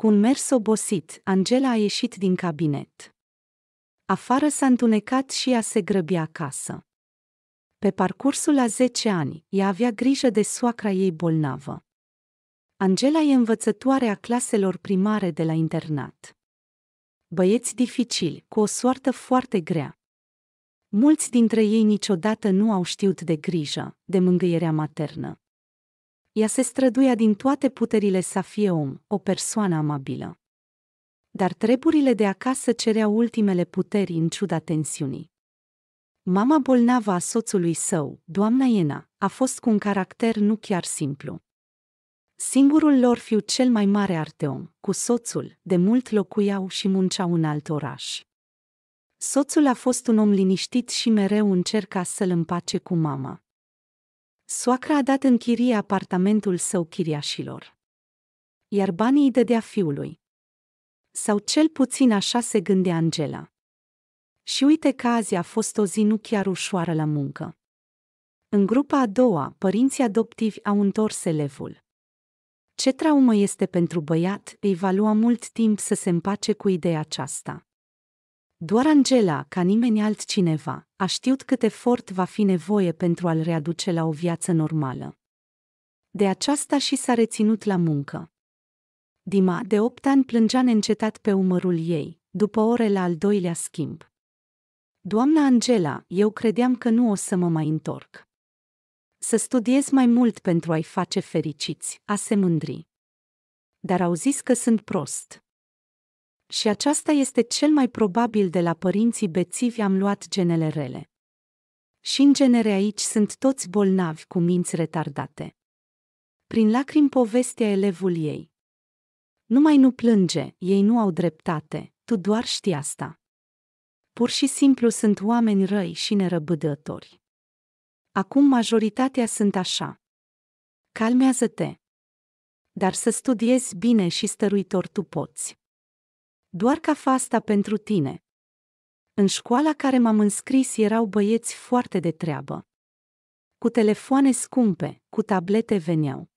Cu un mers obosit, Angela a ieșit din cabinet. Afară s-a întunecat și ea se grăbi acasă. Pe parcursul a 10 ani, ea avea grijă de soacra ei bolnavă. Angela e învățătoare a claselor primare de la internat. Băieți dificili, cu o soartă foarte grea. Mulți dintre ei niciodată nu au știut de grijă, de mângâierea maternă ea se străduia din toate puterile să fie om, o persoană amabilă. Dar treburile de acasă cereau ultimele puteri în ciuda tensiunii. Mama bolnavă a soțului său, doamna Iena, a fost cu un caracter nu chiar simplu. Singurul lor fiu cel mai mare Arteom, cu soțul, de mult locuiau și munceau în alt oraș. Soțul a fost un om liniștit și mereu încerca să-l împace cu mama. Soacra a dat în chirie apartamentul său chiriașilor. Iar banii îi dădea fiului. Sau cel puțin așa se gândea Angela. Și uite că azi a fost o zi nu chiar ușoară la muncă. În grupa a doua, părinții adoptivi au întors elevul. Ce traumă este pentru băiat, îi va lua mult timp să se împace cu ideea aceasta. Doar Angela, ca nimeni altcineva, a știut cât efort va fi nevoie pentru a-l readuce la o viață normală. De aceasta și s-a reținut la muncă. Dima, de opt ani, plângea neîncetat pe umărul ei, după ore la al doilea schimb. Doamna Angela, eu credeam că nu o să mă mai întorc. Să studiez mai mult pentru a-i face fericiți, a se mândri. Dar au zis că sunt prost. Și aceasta este cel mai probabil de la părinții bețivi am luat genele rele. Și în genere aici sunt toți bolnavi cu minți retardate. Prin lacrimi povestea elevul ei. Numai nu plânge, ei nu au dreptate, tu doar știi asta. Pur și simplu sunt oameni răi și nerăbdători. Acum majoritatea sunt așa. Calmează-te. Dar să studiezi bine și stăruitor tu poți doar ca fasta pentru tine. În școala care m-am înscris erau băieți foarte de treabă. Cu telefoane scumpe, cu tablete veneau.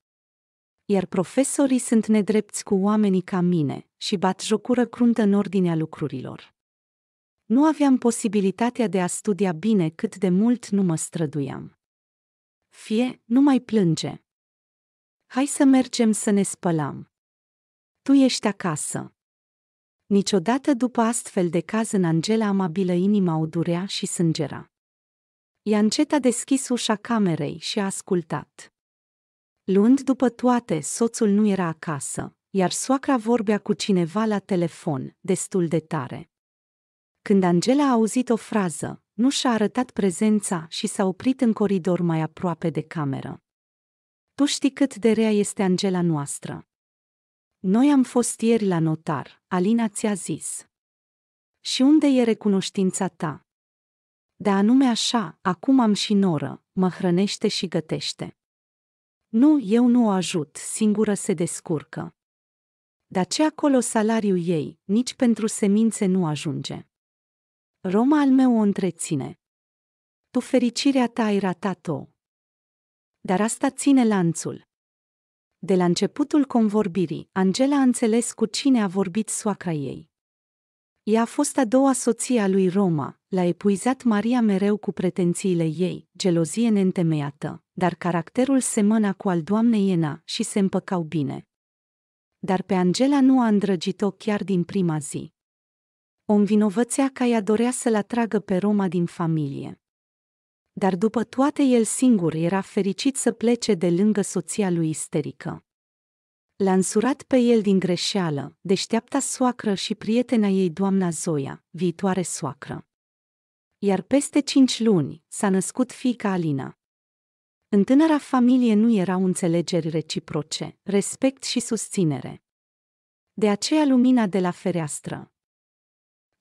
Iar profesorii sunt nedrepți cu oamenii ca mine și bat jocură cruntă în ordinea lucrurilor. Nu aveam posibilitatea de a studia bine cât de mult nu mă străduiam. Fie, nu mai plânge. Hai să mergem să ne spălăm. Tu ești acasă. Niciodată după astfel de caz în Angela amabilă inima o durea și sângera. încet a deschis ușa camerei și a ascultat. Luând după toate, soțul nu era acasă, iar soacra vorbea cu cineva la telefon, destul de tare. Când Angela a auzit o frază, nu și-a arătat prezența și s-a oprit în coridor mai aproape de cameră. Tu știi cât de rea este Angela noastră. Noi am fost ieri la notar, Alina ți-a zis. Și unde e recunoștința ta? De da, anume așa, acum am și noră, mă hrănește și gătește. Nu, eu nu o ajut, singură se descurcă. Dar ce acolo salariul ei, nici pentru semințe nu ajunge. Roma al meu o întreține. Tu fericirea ta ai ratat-o. Dar asta ține lanțul. De la începutul convorbirii, Angela a înțeles cu cine a vorbit soacra ei. Ea a fost a doua soție a lui Roma, l-a epuizat Maria mereu cu pretențiile ei, gelozie neîntemeiată, dar caracterul semăna cu al doamnei Ena și se împăcau bine. Dar pe Angela nu a îndrăgit-o chiar din prima zi. O învinovățea ca ea dorea să-l atragă pe Roma din familie dar după toate el singur era fericit să plece de lângă soția lui isterică. L-a însurat pe el din greșeală, deșteapta soacră și prietena ei doamna Zoia, viitoare soacră. Iar peste cinci luni s-a născut fiica Alina. În tânăra familie nu erau înțelegeri reciproce, respect și susținere. De aceea lumina de la fereastră.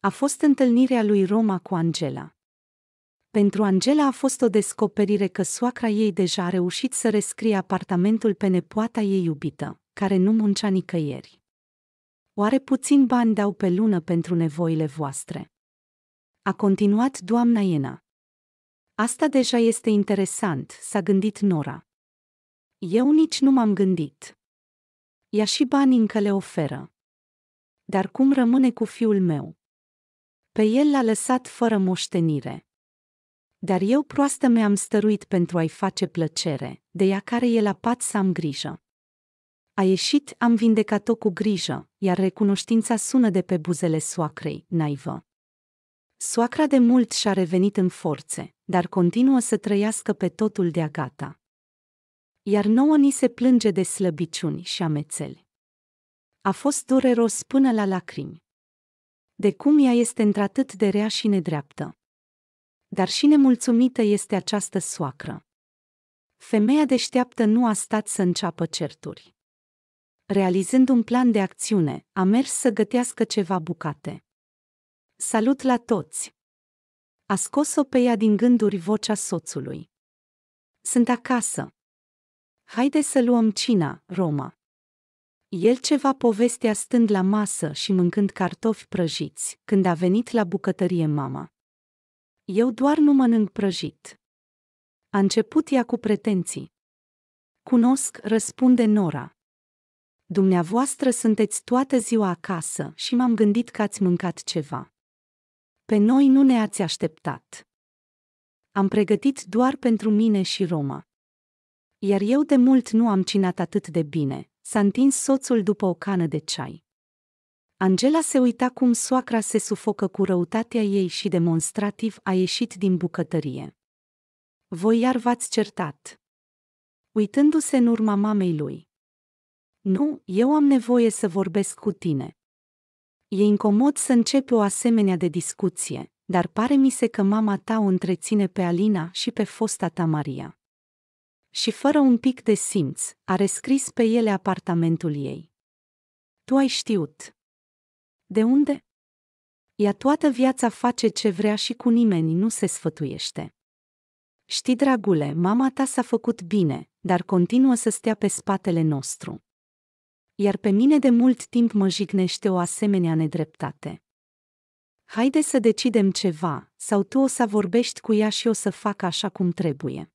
A fost întâlnirea lui Roma cu Angela pentru Angela a fost o descoperire că soacra ei deja a reușit să rescrie apartamentul pe nepoata ei iubită, care nu muncea nicăieri. Oare puțin bani dau pe lună pentru nevoile voastre? A continuat doamna Iena. Asta deja este interesant, s-a gândit Nora. Eu nici nu m-am gândit. Ia și banii încă le oferă. Dar cum rămâne cu fiul meu? Pe el l-a lăsat fără moștenire dar eu proastă mi-am stăruit pentru a-i face plăcere, de ea care e la pat să am grijă. A ieșit, am vindecat-o cu grijă, iar recunoștința sună de pe buzele soacrei, naivă. Soacra de mult și-a revenit în forțe, dar continuă să trăiască pe totul de-a gata. Iar nouă ni se plânge de slăbiciuni și amețeli. A fost dureros până la lacrimi. De cum ea este într-atât de rea și nedreaptă dar și nemulțumită este această soacră. Femeia deșteaptă nu a stat să înceapă certuri. Realizând un plan de acțiune, a mers să gătească ceva bucate. Salut la toți! A scos-o pe ea din gânduri vocea soțului. Sunt acasă. Haide să luăm cina, Roma. El ceva povestea stând la masă și mâncând cartofi prăjiți, când a venit la bucătărie mama. Eu doar nu mănânc prăjit. A început ea cu pretenții. Cunosc, răspunde Nora. Dumneavoastră sunteți toată ziua acasă și m-am gândit că ați mâncat ceva. Pe noi nu ne ați așteptat. Am pregătit doar pentru mine și Roma. Iar eu de mult nu am cinat atât de bine, s-a întins soțul după o cană de ceai. Angela se uita cum soacra se sufocă cu răutatea ei și demonstrativ a ieșit din bucătărie. Voi iar v-ați certat. Uitându-se în urma mamei lui. Nu, eu am nevoie să vorbesc cu tine. E incomod să încep o asemenea de discuție, dar pare mi se că mama ta o întreține pe Alina și pe fosta ta Maria. Și fără un pic de simț, a rescris pe ele apartamentul ei. Tu ai știut. De unde? Ea toată viața face ce vrea și cu nimeni nu se sfătuiește. Știi, dragule, mama ta s-a făcut bine, dar continuă să stea pe spatele nostru. Iar pe mine de mult timp mă jignește o asemenea nedreptate. Haide să decidem ceva, sau tu o să vorbești cu ea și o să facă așa cum trebuie.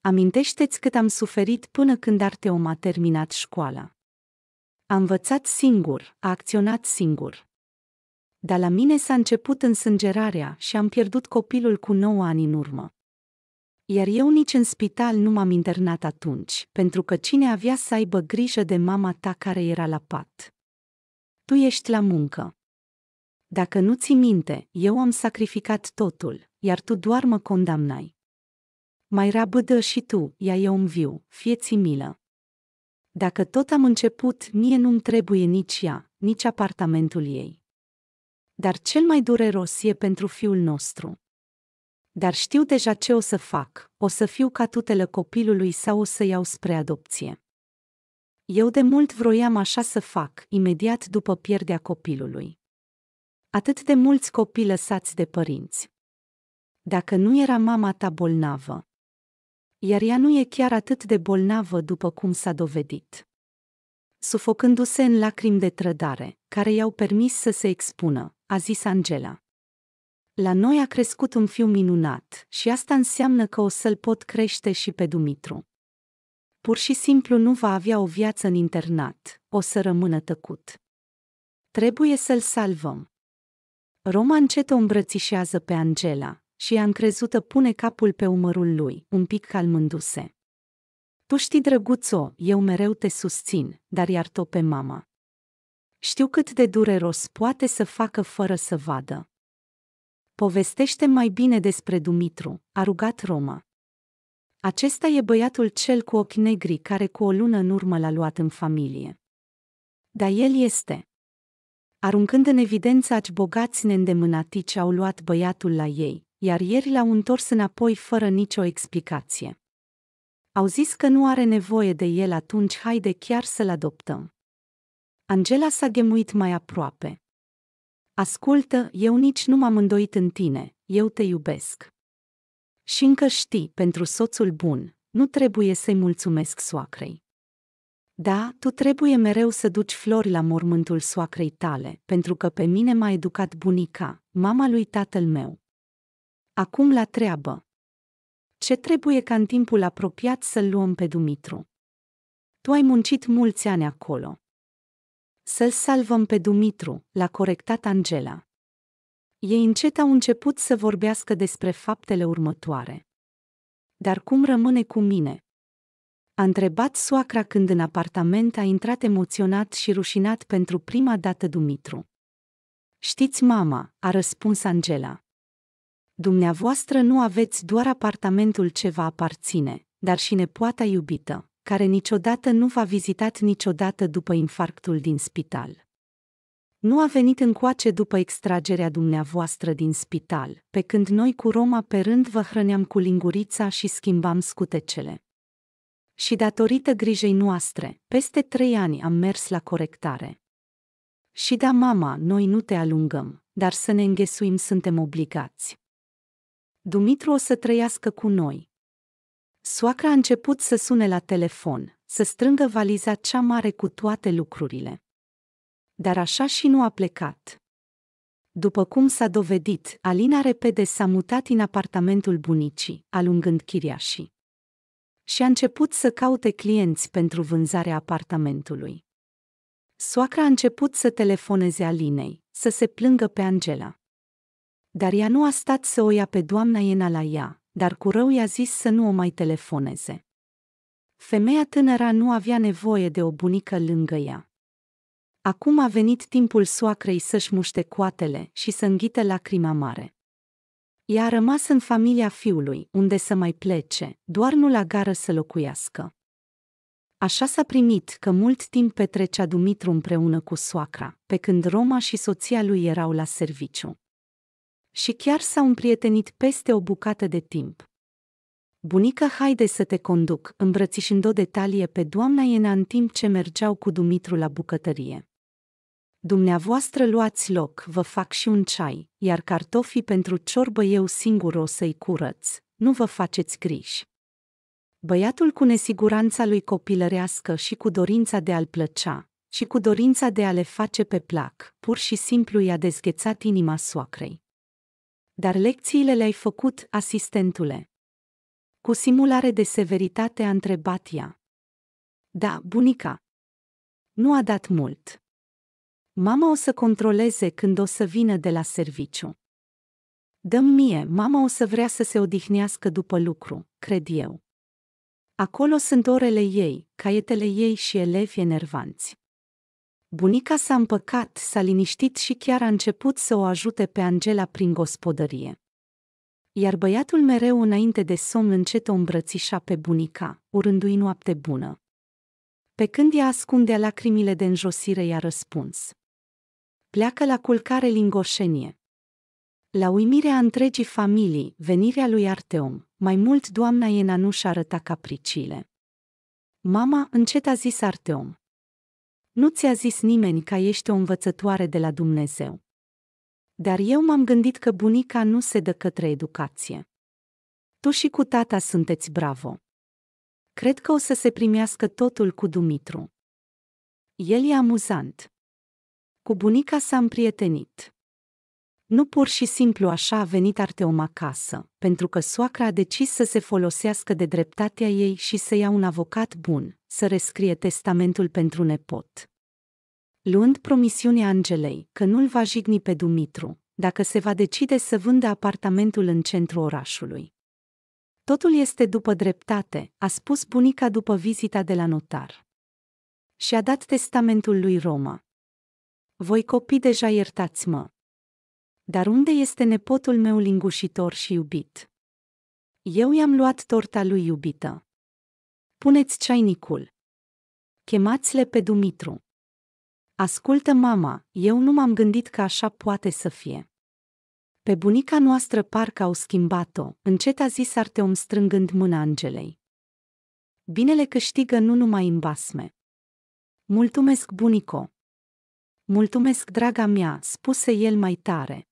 Amintește-ți cât am suferit până când Arteom a terminat școala. A învățat singur, a acționat singur. Dar la mine s-a început însângerarea și am pierdut copilul cu 9 ani în urmă. Iar eu nici în spital nu m-am internat atunci, pentru că cine avea să aibă grijă de mama ta care era la pat? Tu ești la muncă. Dacă nu ți minte, eu am sacrificat totul, iar tu doar mă condamnai. Mai rabădă și tu, ia eu viu, fie-ți milă. Dacă tot am început, mie nu-mi trebuie nici ea, nici apartamentul ei. Dar cel mai dureros e pentru fiul nostru. Dar știu deja ce o să fac, o să fiu ca catutele copilului sau o să iau spre adopție. Eu de mult vroiam așa să fac, imediat după pierderea copilului. Atât de mulți copii lăsați de părinți. Dacă nu era mama ta bolnavă, iar ea nu e chiar atât de bolnavă după cum s-a dovedit. Sufocându-se în lacrimi de trădare, care i-au permis să se expună, a zis Angela. La noi a crescut un fiu minunat și asta înseamnă că o să-l pot crește și pe Dumitru. Pur și simplu nu va avea o viață în internat, o să rămână tăcut. Trebuie să-l salvăm. Roma încet o îmbrățișează pe Angela, și ea încrezută pune capul pe umărul lui, un pic calmându-se. Tu știi, drăguțo, eu mereu te susțin, dar iar-o pe mama. Știu cât de dureros poate să facă fără să vadă. Povestește mai bine despre Dumitru, a rugat Roma. Acesta e băiatul cel cu ochi negri care cu o lună în urmă l-a luat în familie. Dar el este. Aruncând în evidență aci bogați neîndemânatici au luat băiatul la ei, iar ieri l-au întors înapoi fără nicio explicație. Au zis că nu are nevoie de el atunci haide chiar să-l adoptăm. Angela s-a gemuit mai aproape. Ascultă, eu nici nu m-am îndoit în tine, eu te iubesc. Și încă știi, pentru soțul bun, nu trebuie să-i mulțumesc soacrei. Da, tu trebuie mereu să duci flori la mormântul soacrei tale, pentru că pe mine m-a educat bunica, mama lui tatăl meu. Acum la treabă. Ce trebuie ca în timpul apropiat să-l luăm pe Dumitru? Tu ai muncit mulți ani acolo. Să-l salvăm pe Dumitru, l-a corectat Angela. Ei încet au început să vorbească despre faptele următoare. Dar cum rămâne cu mine? A întrebat soacra când în apartament a intrat emoționat și rușinat pentru prima dată Dumitru. Știți, mama, a răspuns Angela. Dumneavoastră nu aveți doar apartamentul ce vă aparține, dar și nepoata iubită, care niciodată nu v-a vizitat niciodată după infarctul din spital. Nu a venit încoace după extragerea dumneavoastră din spital, pe când noi cu Roma pe rând vă hrăneam cu lingurița și schimbam scutecele. Și datorită grijei noastre, peste trei ani am mers la corectare. Și da, mama, noi nu te alungăm, dar să ne înghesuim suntem obligați. Dumitru o să trăiască cu noi. Soacra a început să sune la telefon, să strângă valiza cea mare cu toate lucrurile. Dar așa și nu a plecat. După cum s-a dovedit, Alina repede s-a mutat în apartamentul bunicii, alungând chiriașii. Și a început să caute clienți pentru vânzarea apartamentului. Soacra a început să telefoneze Alinei, să se plângă pe Angela. Dar ea nu a stat să o ia pe doamna Iena la ea, dar cu rău i-a zis să nu o mai telefoneze. Femeia tânăra nu avea nevoie de o bunică lângă ea. Acum a venit timpul soacrei să-și muște coatele și să înghite lacrima mare. Ea a rămas în familia fiului, unde să mai plece, doar nu la gară să locuiască. Așa s-a primit că mult timp petrecea Dumitru împreună cu soacra, pe când Roma și soția lui erau la serviciu și chiar s-au împrietenit peste o bucată de timp. Bunică, haide să te conduc, îmbrățișând-o detalie pe doamna Iena în timp ce mergeau cu Dumitru la bucătărie. Dumneavoastră luați loc, vă fac și un ceai, iar cartofii pentru ciorbă eu singur o să-i curăț, nu vă faceți griji. Băiatul cu nesiguranța lui copilărească și cu dorința de a-l plăcea, și cu dorința de a le face pe plac, pur și simplu i-a dezghețat inima soacrei dar lecțiile le-ai făcut, asistentule. Cu simulare de severitate a întrebat ea. Da, bunica. Nu a dat mult. Mama o să controleze când o să vină de la serviciu. Dăm mie, mama o să vrea să se odihnească după lucru, cred eu. Acolo sunt orele ei, caietele ei și elevi enervanți. Bunica s-a împăcat, s-a liniștit și chiar a început să o ajute pe Angela prin gospodărie. Iar băiatul mereu înainte de somn încet o îmbrățișa pe bunica, urându-i noapte bună. Pe când ea ascundea lacrimile de înjosire, i-a răspuns. Pleacă la culcare lingoșenie. La uimirea întregii familii, venirea lui Arteom, mai mult doamna Iena nu și arăta capriciile. Mama, încet a zis Arteom, nu ți-a zis nimeni că ești o învățătoare de la Dumnezeu. Dar eu m-am gândit că bunica nu se dă către educație. Tu și cu tata sunteți bravo. Cred că o să se primească totul cu Dumitru. El e amuzant. Cu bunica s-a împrietenit. Nu pur și simplu așa a venit Arteom acasă, pentru că soacra a decis să se folosească de dreptatea ei și să ia un avocat bun, să rescrie testamentul pentru nepot. Luând promisiunea Angelei că nu-l va jigni pe Dumitru, dacă se va decide să vândă apartamentul în centrul orașului. Totul este după dreptate, a spus bunica după vizita de la notar. Și a dat testamentul lui Roma. Voi copii deja iertați-mă, dar unde este nepotul meu lingușitor și iubit? Eu i-am luat torta lui iubită. Puneți ceainicul. Chemați-le pe Dumitru. Ascultă, mama, eu nu m-am gândit că așa poate să fie. Pe bunica noastră parcă au schimbat-o, încet a zis Arteom strângând mâna Angelei. Binele câștigă nu numai în basme. Mulțumesc, bunico! Mulțumesc, draga mea, spuse el mai tare.